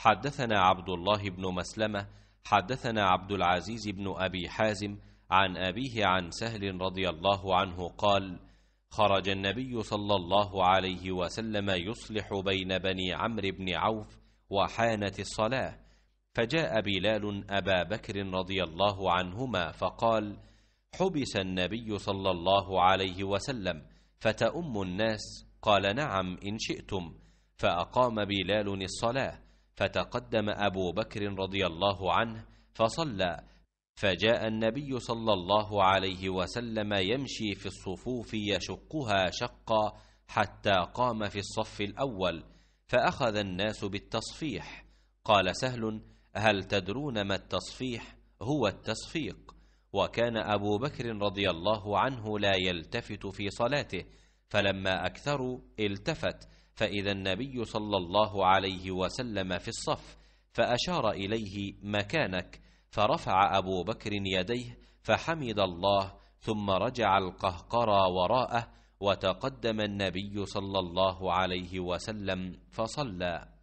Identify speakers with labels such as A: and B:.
A: حدثنا عبد الله بن مسلمة
B: حدثنا عبد العزيز بن أبي حازم عن أبيه عن سهل رضي الله عنه قال خرج النبي صلى الله عليه وسلم يصلح بين بني عمرو بن عوف وحانت الصلاة فجاء بلال أبا بكر رضي الله عنهما فقال حبس النبي صلى الله عليه وسلم فتأم الناس قال نعم إن شئتم فأقام بلال الصلاة فتقدم أبو بكر رضي الله عنه فصلى فجاء النبي صلى الله عليه وسلم يمشي في الصفوف يشقها شقا حتى قام في الصف الأول فأخذ الناس بالتصفيح قال سهل هل تدرون ما التصفيح هو التصفيق وكان أبو بكر رضي الله عنه لا يلتفت في صلاته فلما أكثروا التفت فإذا النبي صلى الله عليه وسلم في الصف فأشار إليه مكانك فرفع أبو بكر يديه فحمد الله ثم رجع القهقرى وراءه وتقدم النبي صلى الله عليه
A: وسلم فصلى